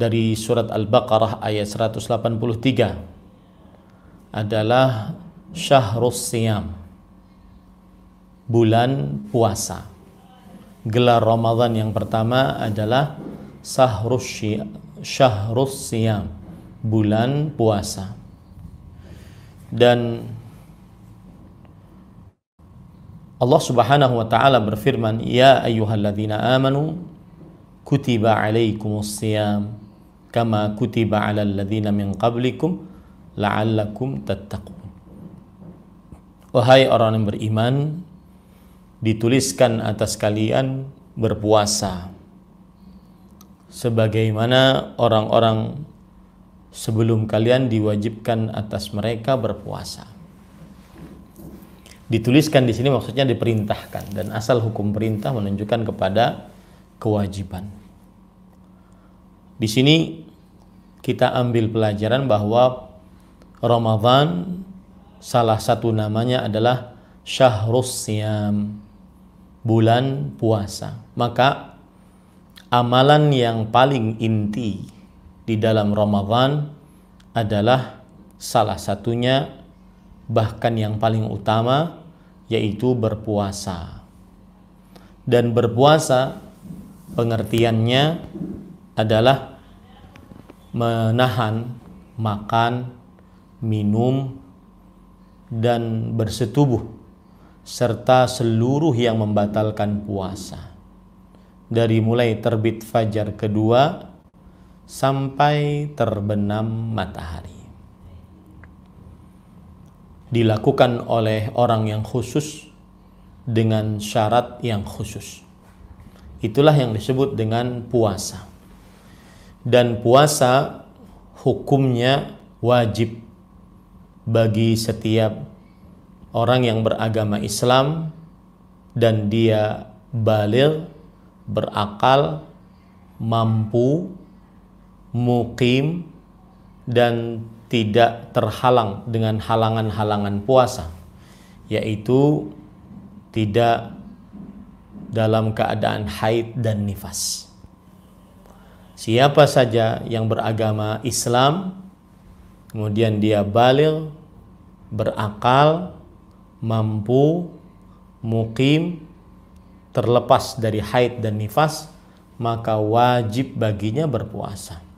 dari surat Al-Baqarah ayat 183 adalah syahrus siyam bulan puasa gelar Ramadan yang pertama adalah syahrus siyam bulan puasa dan Allah Subhanahu wa taala berfirman ya ayyuhalladzina amanu kutiba alaikumus siyam kama kutiba ala alladhina min qablikum la'allakum tattaqun. Wahai orang yang beriman, dituliskan atas kalian berpuasa sebagaimana orang-orang sebelum kalian diwajibkan atas mereka berpuasa. Dituliskan di sini maksudnya diperintahkan dan asal hukum perintah menunjukkan kepada kewajiban. Di sini kita ambil pelajaran bahwa Ramadan salah satu namanya adalah syahrus siam, bulan puasa. Maka amalan yang paling inti di dalam Ramadan adalah salah satunya bahkan yang paling utama yaitu berpuasa. Dan berpuasa pengertiannya adalah menahan makan, minum, dan bersetubuh, serta seluruh yang membatalkan puasa. Dari mulai terbit fajar kedua sampai terbenam matahari. Dilakukan oleh orang yang khusus dengan syarat yang khusus. Itulah yang disebut dengan puasa dan puasa hukumnya wajib bagi setiap orang yang beragama Islam dan dia balir, berakal, mampu, mukim, dan tidak terhalang dengan halangan-halangan puasa, yaitu tidak dalam keadaan haid dan nifas siapa saja yang beragama Islam, kemudian dia balil, berakal, mampu, mukim, terlepas dari haid dan nifas, maka wajib baginya berpuasa.